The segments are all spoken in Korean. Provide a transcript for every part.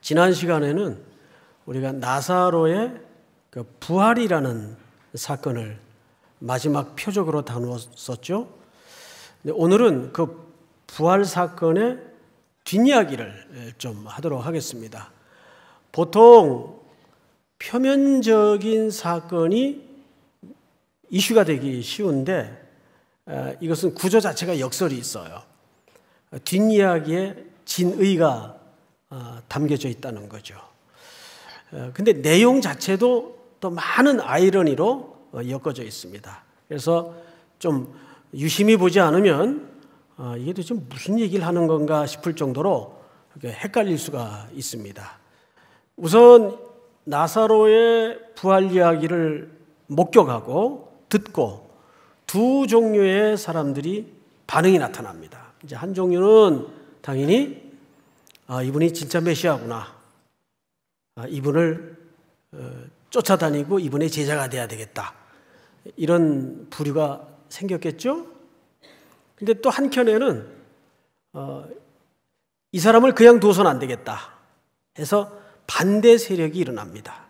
지난 시간에는 우리가 나사로의 그 부활이라는 사건을 마지막 표적으로 다루었었죠. 오늘은 그 부활 사건의 뒷이야기를 예, 좀 하도록 하겠습니다. 보통 표면적인 사건이 이슈가 되기 쉬운데 아, 이것은 구조 자체가 역설이 있어요. 뒷이야기에 진의가 어, 담겨져 있다는 거죠. 어, 근데 내용 자체도 또 많은 아이러니로 어, 엮어져 있습니다. 그래서 좀 유심히 보지 않으면 이게 도대체 무슨 얘기를 하는 건가 싶을 정도로 헷갈릴 수가 있습니다. 우선 나사로의 부활 이야기를 목격하고 듣고 두 종류의 사람들이 반응이 나타납니다. 이제 한 종류는 당연히 아, 이분이 진짜 메시아구나. 아, 이분을 어, 쫓아다니고 이분의 제자가 돼야 되겠다. 이런 부류가 생겼겠죠? 근데 또 한켠에는 어, 이 사람을 그냥 둬선 안 되겠다 해서 반대 세력이 일어납니다.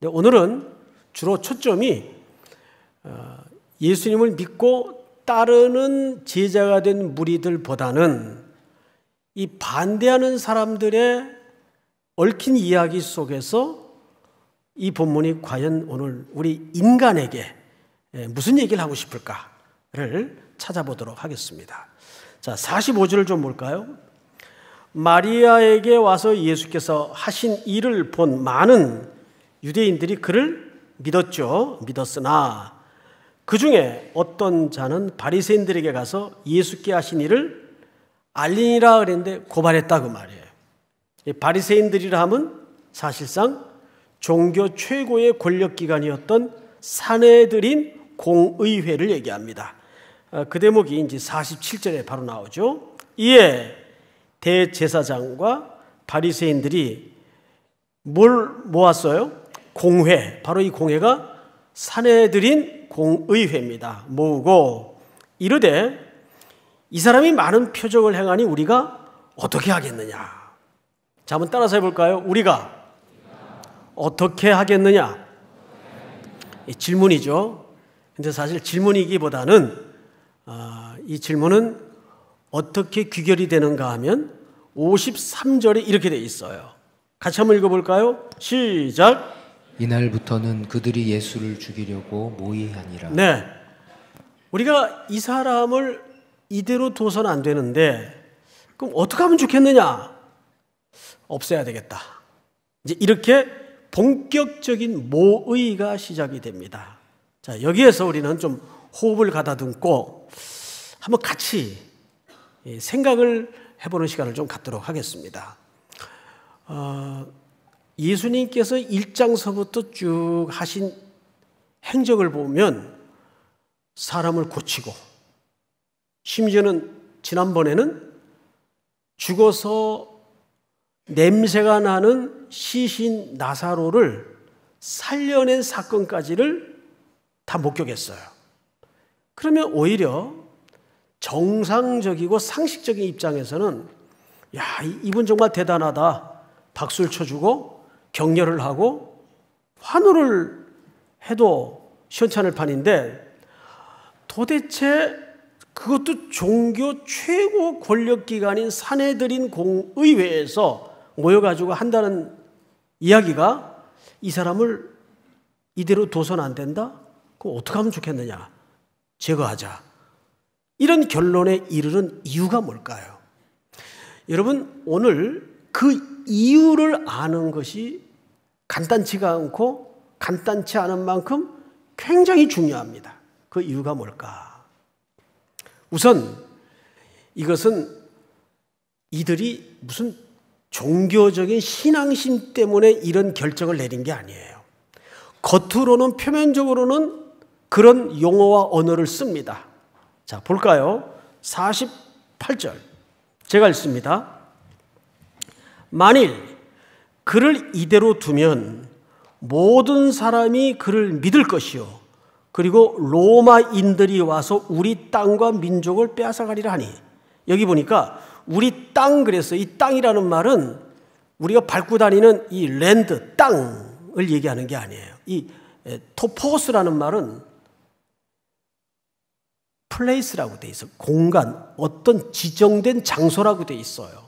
근데 오늘은 주로 초점이 어, 예수님을 믿고 따르는 제자가 된 무리들보다는 이 반대하는 사람들의 얽힌 이야기 속에서 이 본문이 과연 오늘 우리 인간에게 예, 무슨 얘기를 하고 싶을까를 찾아보도록 하겠습니다. 자, 45절을 좀 볼까요? 마리아에게 와서 예수께서 하신 일을 본 많은 유대인들이 그를 믿었죠. 믿었으나 그 중에 어떤 자는 바리새인들에게 가서 예수께 하신 일을 알린이라 그랬는데 고발했다고 그 말이에요. 바리새인들이라 함은 사실상 종교 최고의 권력기관이었던 사내들인 공의회를 얘기합니다. 어, 그 대목이 이제 47절에 바로 나오죠. 이에 대제사장과 바리새인들이 뭘 모았어요? 공회. 바로 이 공회가 사내들인 공의회입니다. 모으고 이르되 이 사람이 많은 표적을 행하니 우리가 어떻게 하겠느냐? 자, 한번 따라서 해볼까요? 우리가 어떻게 하겠느냐? 질문이죠. 근데 사실 질문이기보다는 어, 이 질문은 어떻게 귀결이 되는가 하면 53절에 이렇게 돼 있어요. 같이 한번 읽어볼까요? 시작. 이날부터는 그들이 예수를 죽이려고 모의하니라. 네. 우리가 이 사람을 이대로 둬선 안 되는데 그럼 어떻게 하면 좋겠느냐? 없애야 되겠다. 이제 이렇게 본격적인 모의가 시작이 됩니다. 자, 여기에서 우리는 좀 호흡을 가다듬고 한번 같이 생각을 해보는 시간을 좀 갖도록 하겠습니다. 어, 예수님께서 일장서부터쭉 하신 행적을 보면 사람을 고치고 심지어는 지난번에는 죽어서 냄새가 나는 시신 나사로를 살려낸 사건까지를 다 목격했어요. 그러면 오히려 정상적이고 상식적인 입장에서는 야, 이분 정말 대단하다. 박수를 쳐주고 격려를 하고 환호를 해도 시원찮을 판인데 도대체 그것도 종교 최고 권력기관인 사내들인 공의회에서 모여가지고 한다는 이야기가 이 사람을 이대로 둬선 안 된다? 그럼 어떻게 하면 좋겠느냐? 제거하자. 이런 결론에 이르는 이유가 뭘까요? 여러분, 오늘 그 이유를 아는 것이 간단치가 않고 간단치 않은 만큼 굉장히 중요합니다. 그 이유가 뭘까? 우선 이것은 이들이 무슨 종교적인 신앙심 때문에 이런 결정을 내린 게 아니에요. 겉으로는 표면적으로는 그런 용어와 언어를 씁니다. 자, 볼까요? 48절. 제가 읽습니다. 만일 그를 이대로 두면 모든 사람이 그를 믿을 것이요. 그리고 로마인들이 와서 우리 땅과 민족을 빼앗아가리라 하니 여기 보니까 우리 땅 그래서 이 땅이라는 말은 우리가 밟고 다니는 이 랜드 땅을 얘기하는 게 아니에요. 이 토포스라는 말은 플레이스라고 돼 있어요. 공간, 어떤 지정된 장소라고 돼 있어요.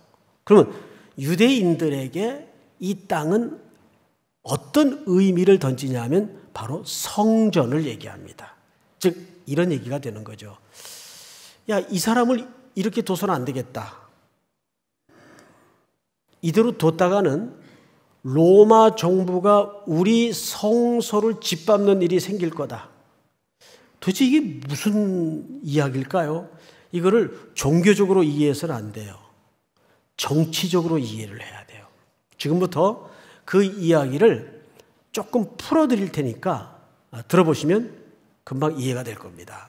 그러면 유대인들에게 이 땅은 어떤 의미를 던지냐면 바로 성전을 얘기합니다. 즉 이런 얘기가 되는 거죠. 야, 이 사람을 이렇게 둬서는 안 되겠다. 이대로 뒀다가는 로마 정부가 우리 성소를 짓밟는 일이 생길 거다. 도대체 이게 무슨 이야기일까요? 이거를 종교적으로 이해해서는 안 돼요. 정치적으로 이해를 해야 돼요. 지금부터 그 이야기를 조금 풀어드릴 테니까 아, 들어보시면 금방 이해가 될 겁니다.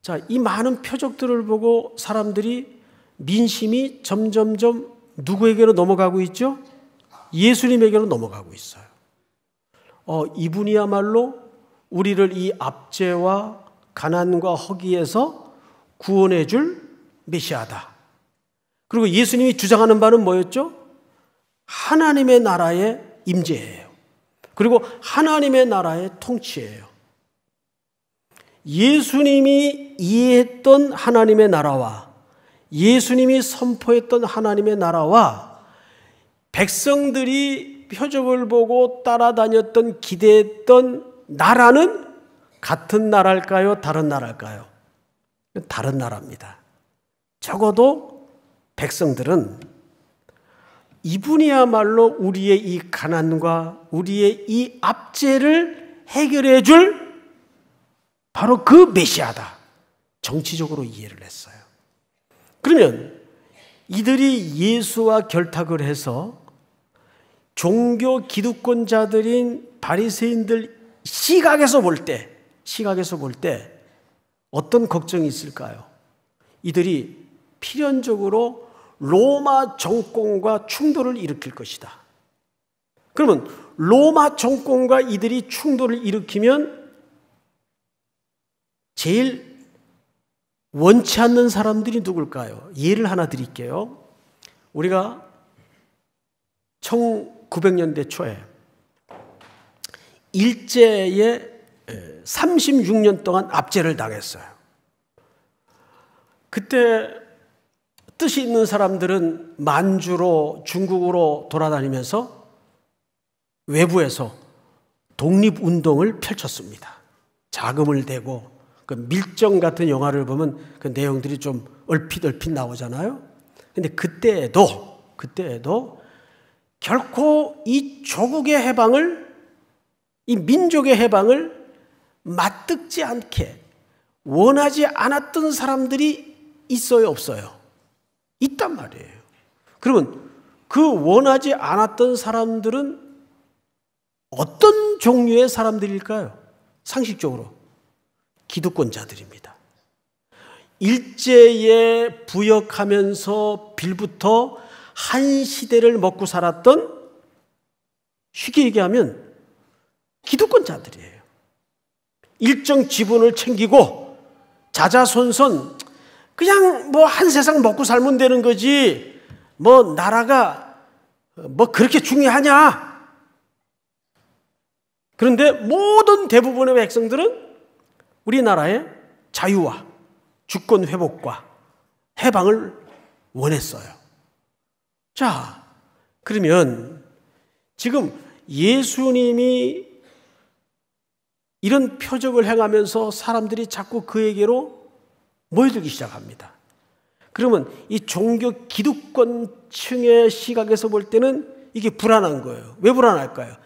자, 이 많은 표적들을 보고 사람들이 민심이 점점점 누구에게로 넘어가고 있죠? 예수님에게로 넘어가고 있어요. 어, 이분이야말로 우리를 이 압제와 가난과 허기에서 구원해 줄 메시아다. 그리고 예수님이 주장하는 바는 뭐였죠? 하나님의 나라의 임재예요. 그리고 하나님의 나라의 통치예요. 예수님이 이해했던 하나님의 나라와 예수님이 선포했던 하나님의 나라와 백성들이 표적을 보고 따라다녔던 기대했던 나라는 같은 나라일까요? 다른 나라일까요? 다른 나라입니다. 적어도 백성들은 이분이야말로 우리의 이 가난과 우리의 이 압제를 해결해 줄 바로 그 메시아다. 정치적으로 이해를 했어요. 그러면 이들이 예수와 결탁을 해서 종교 기득권자들인 바리새인들 시각에서 볼 때, 시각에서 볼 때 어떤 걱정이 있을까요? 이들이 필연적으로 로마 정권과 충돌을 일으킬 것이다. 그러면 로마 정권과 이들이 충돌을 일으키면 제일 원치 않는 사람들이 누굴까요? 예를 하나 드릴게요. 우리가 1900년대 초에 일제에 36년 동안 압제를 당했어요. 그때 뜻이 있는 사람들은 만주로 중국으로 돌아다니면서 외부에서 독립운동을 펼쳤습니다. 자금을 대고 그 밀정 같은 영화를 보면 그 내용들이 좀 얼핏 얼핏 나오잖아요. 근데 그때에도 그때에도 결코 이 조국의 해방을 이 민족의 해방을 맞득지 않게 원하지 않았던 사람들이 있어요 없어요. 있단 말이에요. 그러면 그 원하지 않았던 사람들은 어떤 종류의 사람들일까요? 상식적으로 기득권자들입니다. 일제에 부역하면서 빌부터 한 시대를 먹고 살았던 쉽게 얘기하면 기득권자들이에요. 일정 지분을 챙기고 자자손선 그냥 뭐 한 세상 먹고 살면 되는 거지. 뭐 나라가 뭐 그렇게 중요하냐. 그런데 모든 대부분의 백성들은 우리나라의 자유와 주권 회복과 해방을 원했어요. 자, 그러면 지금 예수님이 이런 표적을 행하면서 사람들이 자꾸 그에게로 모여들기 시작합니다. 그러면 이 종교 기득권층의 시각에서 볼 때는 이게 불안한 거예요. 왜 불안할까요?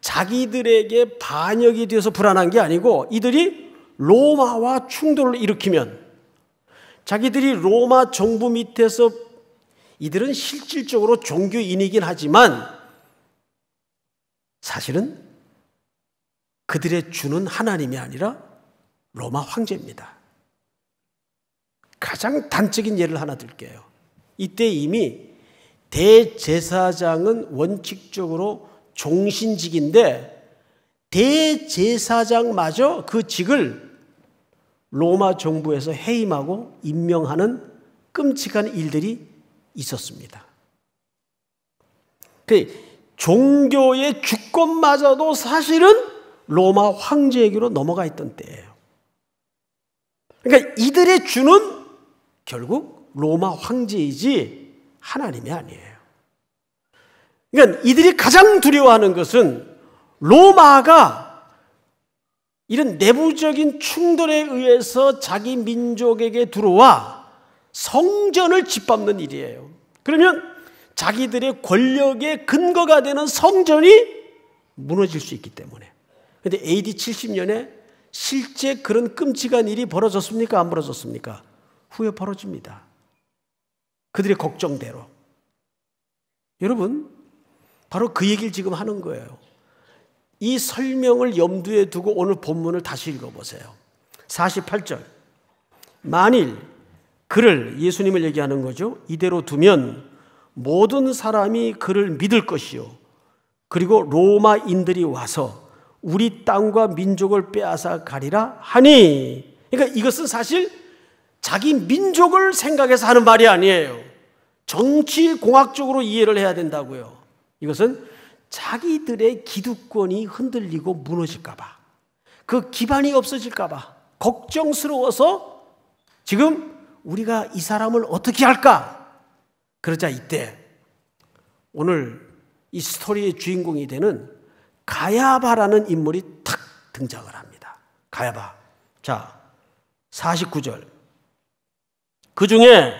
자기들에게 반역이 되서 불안한 게 아니고 이들이 로마와 충돌을 일으키면 자기들이 로마 정부 밑에서 이들은 실질적으로 종교인이긴 하지만 사실은 그들의 주는 하나님이 아니라 로마 황제입니다. 가장 단적인 예를 하나 들게요. 이때 이미 대제사장은 원칙적으로 종신직인데 대제사장마저 그 직을 로마 정부에서 해임하고 임명하는 끔찍한 일들이 있었습니다. 그 종교의 주권마저도 사실은 로마 황제에게로 넘어가 있던 때예요. 그러니까 이들의 주는 결국 로마 황제이지 하나님이 아니에요. 그러니까 이들이 가장 두려워하는 것은 로마가 이런 내부적인 충돌에 의해서 자기 민족에게 들어와 성전을 짓밟는 일이에요. 그러면 자기들의 권력의 근거가 되는 성전이 무너질 수 있기 때문에. 그런데 AD 70년에 실제 그런 끔찍한 일이 벌어졌습니까? 안 벌어졌습니까? 후에 벌어집니다. 그들의 걱정대로. 여러분, 바로 그 얘기를 지금 하는 거예요. 이 설명을 염두에 두고 오늘 본문을 다시 읽어보세요. 48절. 만일 그를, 예수님을 얘기하는 거죠. 이대로 두면 모든 사람이 그를 믿을 것이요. 그리고 로마인들이 와서 우리 땅과 민족을 빼앗아 가리라 하니. 그러니까 이것은 사실 자기 민족을 생각해서 하는 말이 아니에요. 정치 공학적으로 이해를 해야 된다고요. 이것은 자기들의 기득권이 흔들리고 무너질까봐 그 기반이 없어질까봐 걱정스러워서 지금 우리가 이 사람을 어떻게 할까? 그러자 이때 오늘 이 스토리의 주인공이 되는 가야바라는 인물이 탁 등장을 합니다. 가야바. 자, 49절. 그 중에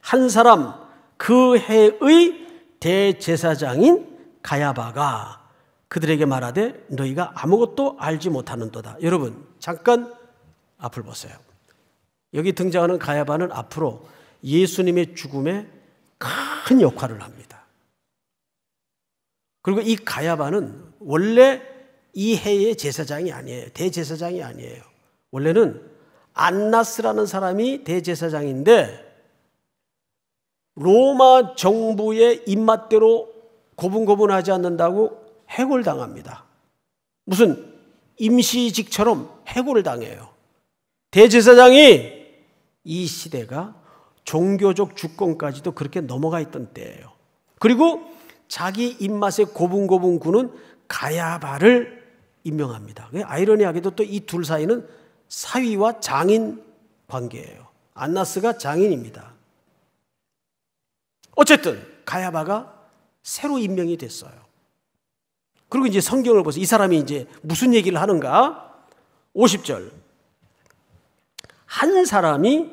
한 사람 그 해의 대제사장인 가야바가 그들에게 말하되 너희가 아무것도 알지 못하는도다. 여러분 잠깐 앞을 보세요. 여기 등장하는 가야바는 앞으로 예수님의 죽음에 큰 역할을 합니다. 그리고 이 가야바는 원래 이 해의 제사장이 아니에요. 대제사장이 아니에요. 원래는 안나스라는 사람이 대제사장인데 로마 정부의 입맛대로 고분고분하지 않는다고 해골당합니다. 무슨 임시직처럼 해고를 당해요. 대제사장이 이 시대가 종교적 주권까지도 그렇게 넘어가 있던 때예요. 그리고 자기 입맛에 고분고분 구는 가야바를 임명합니다. 아이러니하게도 또 이 둘 사이는 사위와 장인 관계예요. 안나스가 장인입니다. 어쨌든 가야바가 새로 임명이 됐어요. 그리고 이제 성경을 보세요. 이 사람이 이제 무슨 얘기를 하는가? 50절. 한 사람이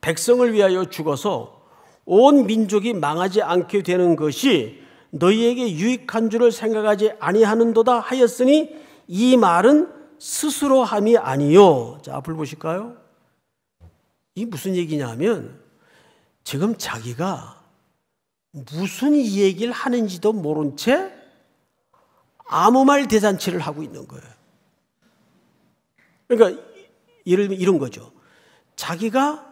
백성을 위하여 죽어서 온 민족이 망하지 않게 되는 것이 너희에게 유익한 줄을 생각하지 아니하는도다 하였으니 이 말은 스스로 함이 아니요. 자, 앞을 보실까요? 이 무슨 얘기냐면 지금 자기가 무슨 얘기를 하는지도 모른 채 아무 말 대잔치를 하고 있는 거예요. 그러니까 예를 들면 이런 거죠. 자기가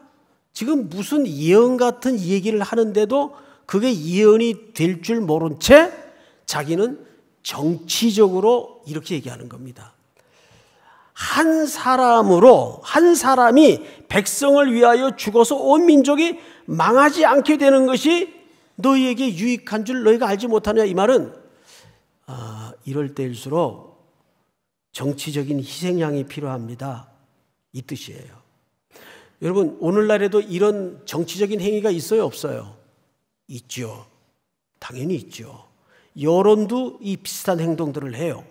지금 무슨 예언 같은 얘기를 하는데도 그게 예언이 될 줄 모른 채 자기는 정치적으로 이렇게 얘기하는 겁니다. 한 사람으로 한 사람이 백성을 위하여 죽어서 온 민족이 망하지 않게 되는 것이 너희에게 유익한 줄 너희가 알지 못하냐 이 말은 아, 이럴 때일수록 정치적인 희생양이 필요합니다. 이 뜻이에요. 여러분 오늘날에도 이런 정치적인 행위가 있어요 없어요? 있죠. 당연히 있죠. 여론도 이 비슷한 행동들을 해요.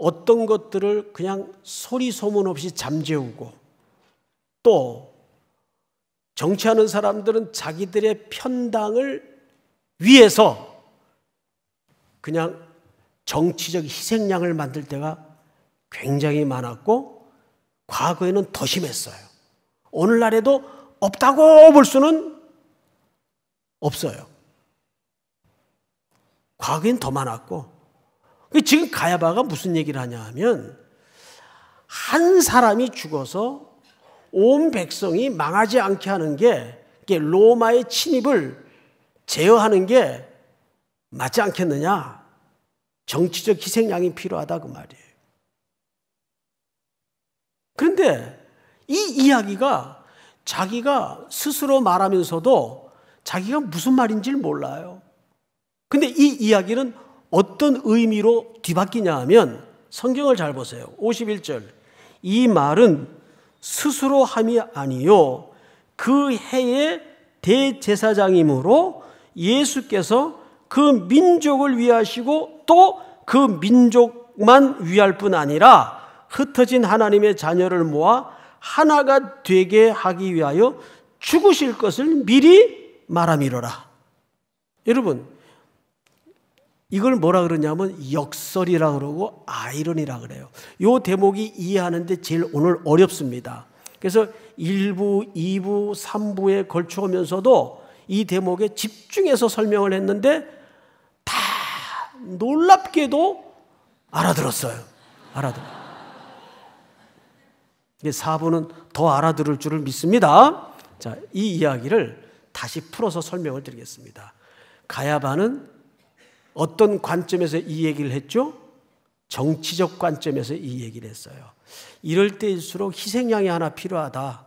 어떤 것들을 그냥 소리 소문 없이 잠재우고 또 정치하는 사람들은 자기들의 편당을 위해서 그냥 정치적 희생양을 만들 때가 굉장히 많았고 과거에는 더 심했어요. 오늘날에도 없다고 볼 수는 없어요. 과거엔 더 많았고 지금 가야바가 무슨 얘기를 하냐 하면 한 사람이 죽어서 온 백성이 망하지 않게 하는 게 로마의 침입을 제어하는 게 맞지 않겠느냐? 정치적 희생양이 필요하다 그 말이에요. 그런데 이 이야기가 자기가 스스로 말하면서도 자기가 무슨 말인지를 몰라요. 그런데이 이야기는 어떤 의미로 뒤바뀌냐 하면 성경을 잘 보세요. 51절. 이 말은 스스로 함이 아니요. 그 해의 대제사장이므로 예수께서 그 민족을 위하시고 또 그 민족만 위할 뿐 아니라 흩어진 하나님의 자녀를 모아 하나가 되게 하기 위하여 죽으실 것을 미리 말함이로라. 여러분, 이걸 뭐라 그러냐면 역설이라 그러고 아이러니라 그래요. 요 대목이 이해하는데 제일 오늘 어렵습니다. 그래서 1부, 2부, 3부에 걸쳐오면서도 이 대목에 집중해서 설명을 했는데 다 놀랍게도 알아들었어요. 알아들 4부는 더 알아들을 줄을 믿습니다. 자, 이 이야기를 다시 풀어서 설명을 드리겠습니다. 가야바는 어떤 관점에서 이 얘기를 했죠? 정치적 관점에서 이 얘기를 했어요. 이럴 때일수록 희생양이 하나 필요하다.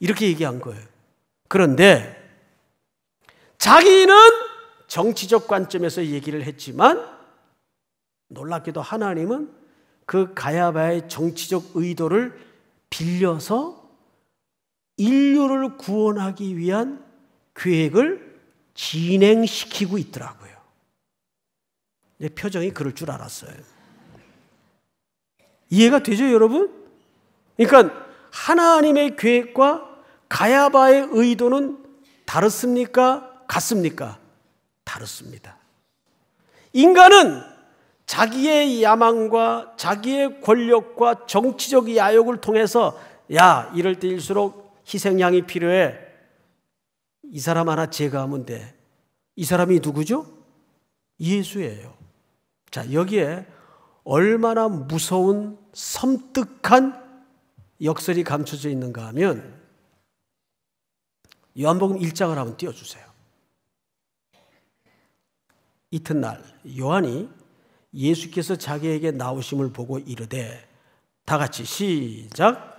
이렇게 얘기한 거예요. 그런데 자기는 정치적 관점에서 얘기를 했지만 놀랍게도 하나님은 그 가야바의 정치적 의도를 빌려서 인류를 구원하기 위한 계획을 진행시키고 있더라고요. 내 표정이 그럴 줄 알았어요. 이해가 되죠, 여러분? 그러니까 하나님의 계획과 가야바의 의도는 다릅습니까? 같습니까? 다릅습니다. 인간은 자기의 야망과 자기의 권력과 정치적 야욕을 통해서 야, 이럴 때일수록 희생양이 필요해. 이 사람 하나 제거하면 돼. 이 사람이 누구죠? 예수예요. 자, 여기에 얼마나 무서운 섬뜩한 역설이 감춰져 있는가 하면 요한복음 1장을 한번 띄워주세요. 이튿날 요한이 예수께서 자기에게 나오심을 보고 이르되 다 같이 시작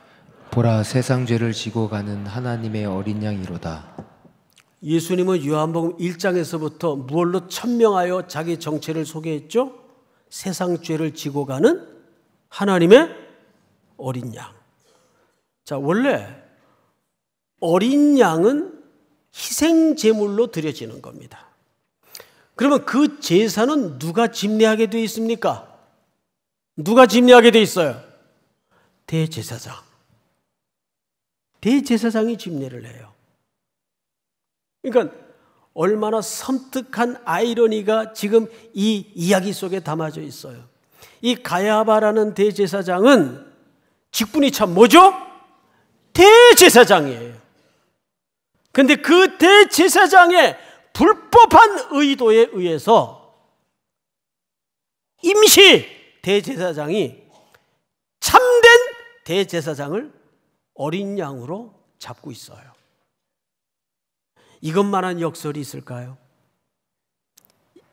보라 세상 죄를 지고 가는 하나님의 어린 양이로다. 예수님은 요한복음 1장에서부터 무얼로 천명하여 자기 정체를 소개했죠? 세상 죄를 지고 가는 하나님의 어린 양. 자, 원래 어린 양은 희생 제물로 드려지는 겁니다. 그러면 그 제사는 누가 집례하게 되어 있습니까? 누가 집례하게 되어 있어요? 대제사장. 대제사장이 집례를 해요. 그러니까 얼마나 섬뜩한 아이러니가 지금 이 이야기 속에 담아져 있어요. 이 가야바라는 대제사장은 직분이 참 뭐죠? 대제사장이에요. 근데 그 대제사장의 불법한 의도에 의해서 임시 대제사장이 참된 대제사장을 어린 양으로 잡고 있어요. 이것만한 역설이 있을까요?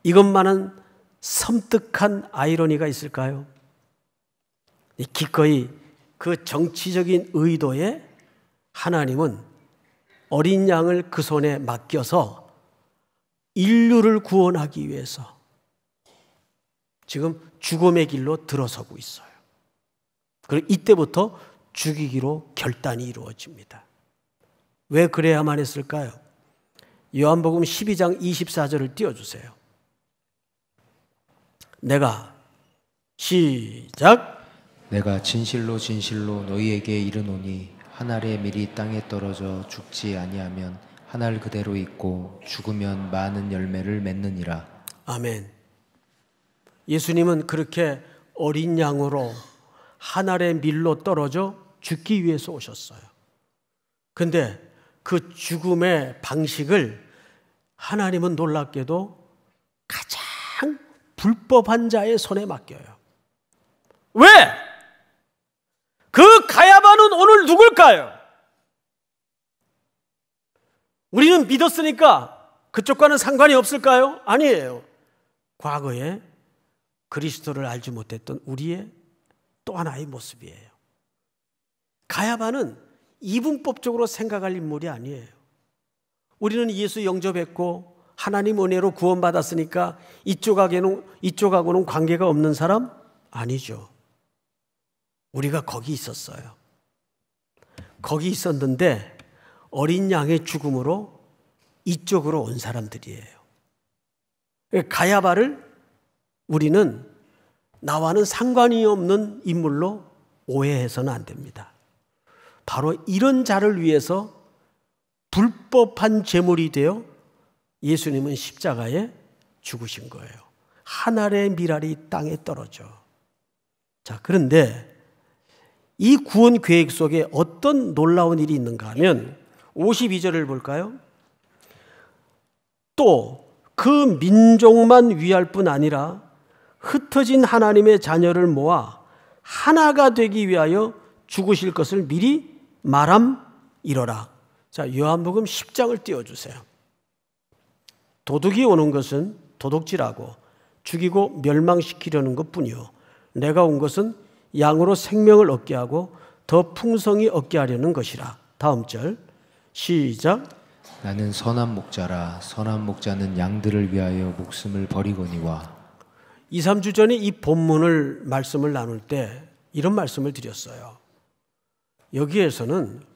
이것만한 섬뜩한 아이러니가 있을까요? 기꺼이 그 정치적인 의도에 하나님은 어린 양을 그 손에 맡겨서 인류를 구원하기 위해서 지금 죽음의 길로 들어서고 있어요. 그리고 이때부터 죽이기로 결단이 이루어집니다. 왜 그래야만 했을까요? 요한복음 12장 24절을 띄워주세요. 내가 시작 내가 진실로 진실로 너희에게 이르노니 한 알의 밀이 땅에 떨어져 죽지 아니하면 한 알 그대로 있고 죽으면 많은 열매를 맺느니라. 아멘. 예수님은 그렇게 어린 양으로 한 알의 밀로 떨어져 죽기 위해서 오셨어요. 근데 그 죽음의 방식을 하나님은 놀랍게도 가장 불법한 자의 손에 맡겨요. 왜? 그 가야바는 오늘 누굴까요? 우리는 믿었으니까 그쪽과는 상관이 없을까요? 아니에요. 과거에 그리스도를 알지 못했던 우리의 또 하나의 모습이에요. 가야바는 이분법적으로 생각할 인물이 아니에요. 우리는 예수 영접했고 하나님 은혜로 구원받았으니까 이쪽하고는, 이쪽하고는 관계가 없는 사람? 아니죠. 우리가 거기 있었어요. 거기 있었는데 어린 양의 죽음으로 이쪽으로 온 사람들이에요. 가야바를 우리는 나와는 상관이 없는 인물로 오해해서는 안 됩니다. 바로 이런 자를 위해서 불법한 재물이 되어 예수님은 십자가에 죽으신 거예요. 한 알의 미랄이 땅에 떨어져. 자, 그런데 이 구원 계획 속에 어떤 놀라운 일이 있는가 하면 52절을 볼까요? 또 그 민족만 위할 뿐 아니라 흩어진 하나님의 자녀를 모아 하나가 되기 위하여 죽으실 것을 미리 말함 이러라. 자, 요한복음 10장을 띄워주세요. 도둑이 오는 것은 도둑질하고 죽이고 멸망시키려는 것 뿐이요. 내가 온 것은 양으로 생명을 얻게 하고 더 풍성히 얻게 하려는 것이라. 다음 절. 시작. 나는 선한 목자라 선한 목자는 양들을 위하여 목숨을 버리거니와 2, 3주 전에 이 본문을 말씀을 나눌 때 이런 말씀을 드렸어요. 여기에서는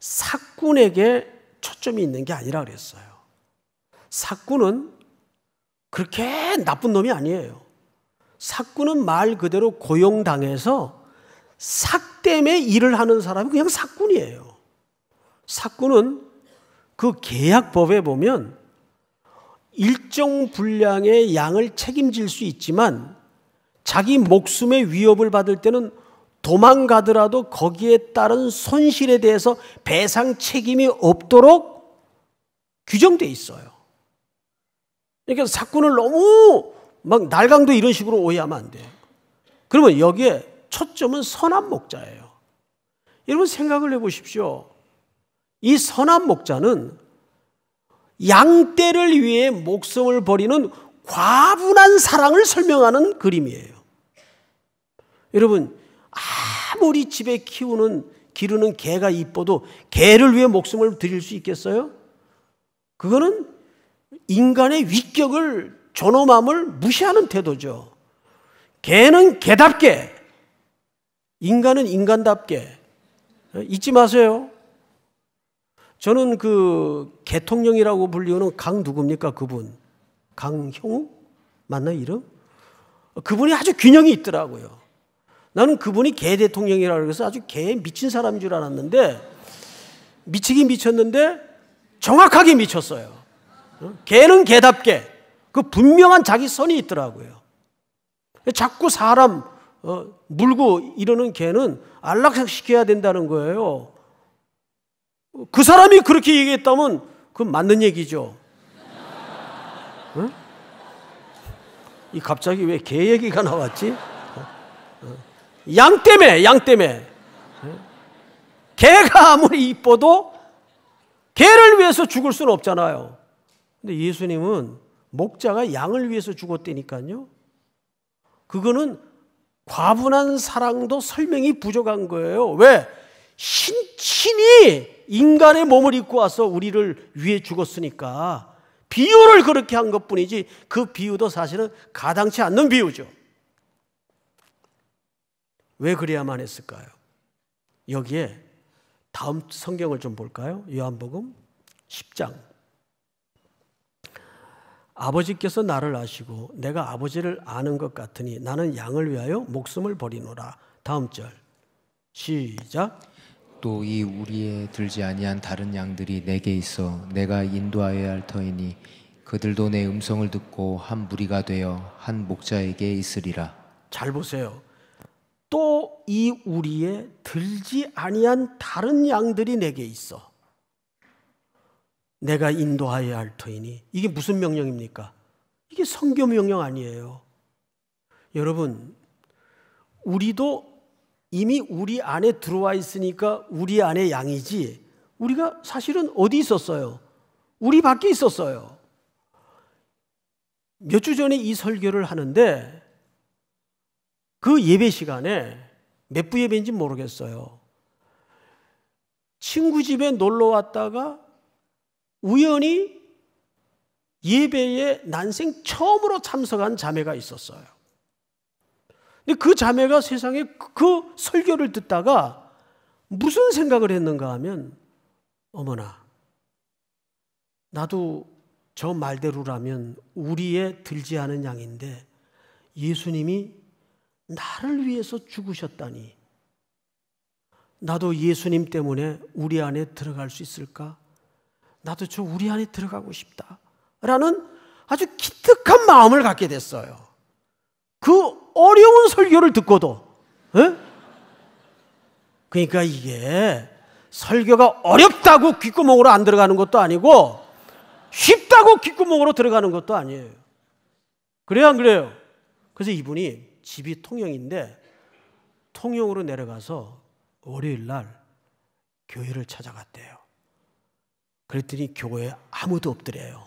사꾼에게 초점이 있는 게 아니라 그랬어요. 사꾼은 그렇게 나쁜 놈이 아니에요. 사꾼은 말 그대로 고용당해서 삭 때문에 일을 하는 사람이 그냥 사꾼이에요. 사꾼은 그 계약법에 보면 일정 분량의 양을 책임질 수 있지만 자기 목숨의 위협을 받을 때는 도망가더라도 거기에 따른 손실에 대해서 배상 책임이 없도록 규정돼 있어요. 그러니까 사건을 너무 막 날강도 이런 식으로 오해하면 안 돼요. 그러면 여기에 초점은 선한 목자예요. 여러분 생각을 해보십시오. 이 선한 목자는 양떼를 위해 목숨을 버리는 과분한 사랑을 설명하는 그림이에요. 여러분 아무리 집에 키우는 기르는 개가 이뻐도 개를 위해 목숨을 드릴 수 있겠어요? 그거는 인간의 위격을 존엄함을 무시하는 태도죠. 개는 개답게 인간은 인간답게 잊지 마세요. 저는 그 개통령이라고 불리우는 강 누굽니까 그분? 강형욱 맞나 이름? 그분이 아주 균형이 있더라고요. 나는 그분이 개 대통령이라 고해서 아주 개에 미친 사람인 줄 알았는데 미치긴 미쳤는데 정확하게 미쳤어요. 개는 개답게 그 분명한 자기 선이 있더라고요. 자꾸 사람 어, 물고 이러는 개는 안락시켜야 된다는 거예요. 그 사람이 그렇게 얘기했다면 그건 맞는 얘기죠. 응? 이 갑자기 왜 개 얘기가 나왔지? 양 때문에, 양 때문에. 개가 아무리 이뻐도 개를 위해서 죽을 수는 없잖아요. 근데 예수님은 목자가 양을 위해서 죽었다니까요. 그거는 과분한 사랑도 설명이 부족한 거예요. 왜? 신, 친이 인간의 몸을 입고 와서 우리를 위해 죽었으니까 비유를 그렇게 한것 뿐이지 그 비유도 사실은 가당치 않는 비유죠. 왜 그래야만 했을까요? 여기에 다음 성경을 좀 볼까요? 요한복음 10장. 아버지께서 나를 아시고 내가 아버지를 아는 것 같으니 나는 양을 위하여 목숨을 버리노라. 다음 절. 시작. 또 이 우리에 들지 아니한 다른 양들이 내게 있어 내가 인도하여야 할 터이니 그들도 내 음성을 듣고 한 무리가 되어 한 목자에게 있으리라. 잘 보세요. 또이우리의 들지 아니한 다른 양들이 내게 있어. 내가 인도하여야 할 터이니 이게 무슨 명령입니까? 이게 성교 명령 아니에요. 여러분, 우리도 이미 우리 안에 들어와 있으니까 우리 안에 양이지 우리가 사실은 어디 있었어요? 우리 밖에 있었어요. 몇 주 전에 이 설교를 하는데 그 예배 시간에 몇 부 예배인지 모르겠어요. 친구 집에 놀러 왔다가 우연히 예배에 난생 처음으로 참석한 자매가 있었어요. 근데 그 자매가 세상에 그, 그 설교를 듣다가 무슨 생각을 했는가 하면 어머나 나도 저 말대로라면 우리의 들지 않은 양인데 예수님이 나를 위해서 죽으셨다니. 나도 예수님 때문에 우리 안에 들어갈 수 있을까? 나도 저 우리 안에 들어가고 싶다. 라는 아주 기특한 마음을 갖게 됐어요. 그 어려운 설교를 듣고도. 에? 그러니까 이게 설교가 어렵다고 귓구멍으로 안 들어가는 것도 아니고 쉽다고 귓구멍으로 들어가는 것도 아니에요. 그래요, 안 그래요? 그래서 이분이 집이 통영인데 통영으로 내려가서 월요일 날 교회를 찾아갔대요. 그랬더니 교회에 아무도 없더래요.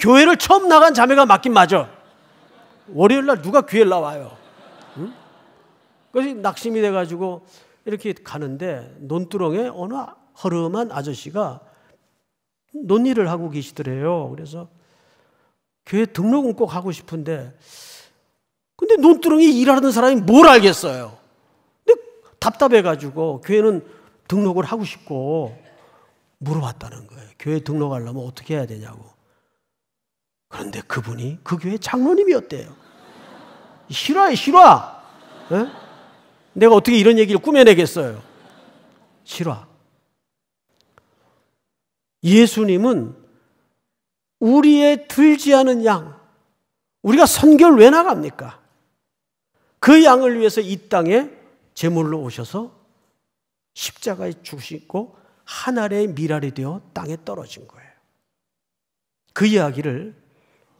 교회를 처음 나간 자매가 맞긴 맞아. 월요일 날 누가 교회 나와요? 응? 그래서 낙심이 돼가지고 이렇게 가는데 논두렁에 어느 허름한 아저씨가 논의를 하고 계시더래요. 그래서 교회 등록은 꼭 하고 싶은데 근데 논두렁이 일하는 사람이 뭘 알겠어요? 근데 답답해가지고 교회는 등록을 하고 싶고 물어봤다는 거예요. 교회 등록하려면 어떻게 해야 되냐고. 그런데 그분이 그 교회 장로님이었대요. 싫어해, 싫어! 에? 내가 어떻게 이런 얘기를 꾸며내겠어요? 싫어. 예수님은 우리의 들지 않은 양, 우리가 선결 왜 나갑니까? 그 양을 위해서 이 땅에 제물로 오셔서 십자가에 죽으시고 한 알의 미랄이 되어 땅에 떨어진 거예요. 그 이야기를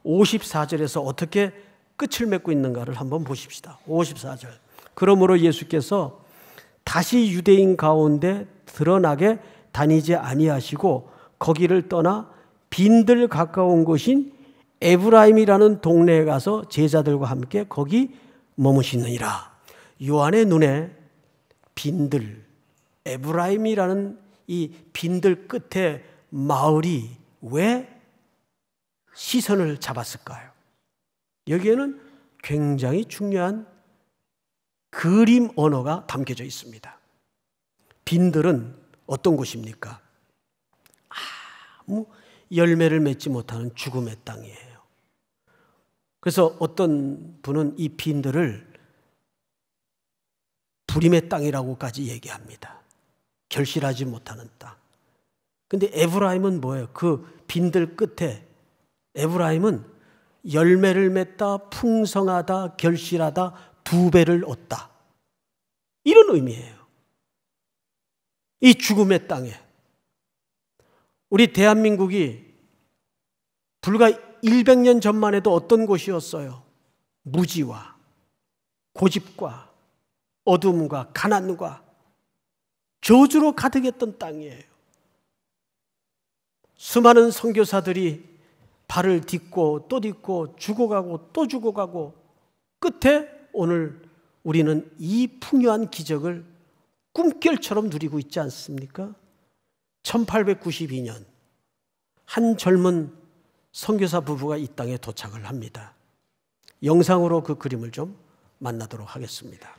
54절에서 어떻게 끝을 맺고 있는가를 한번 보십시다. 54절. 그러므로 예수께서 다시 유대인 가운데 드러나게 다니지 아니하시고 거기를 떠나 빈들 가까운 곳인 에브라임이라는 동네에 가서 제자들과 함께 거기 머무시느니라. 요한의 눈에 빈들, 에브라임이라는 이 빈들 끝에 마을이 왜 시선을 잡았을까요? 여기에는 굉장히 중요한 그림 언어가 담겨져 있습니다. 빈들은 어떤 곳입니까? 아무 열매를 맺지 못하는 죽음의 땅이에요. 그래서 어떤 분은 이 빈들을 불임의 땅이라고까지 얘기합니다. 결실하지 못하는 땅. 근데 에브라임은 뭐예요? 그 빈들 끝에 에브라임은 열매를 맺다, 풍성하다, 결실하다, 두 배를 얻다. 이런 의미예요. 이 죽음의 땅에. 우리 대한민국이 불과 100년 전만 해도 어떤 곳이었어요? 무지와 고집과 어둠과 가난과 저주로 가득했던 땅이에요. 수많은 선교사들이 발을 딛고 또 딛고 죽어가고 또 죽어가고 끝에 오늘 우리는 이 풍요한 기적을 꿈결처럼 누리고 있지 않습니까? 1892년 한 젊은 선교사 부부가 이 땅에 도착을 합니다. 영상으로 그 그림을 좀 만나도록 하겠습니다.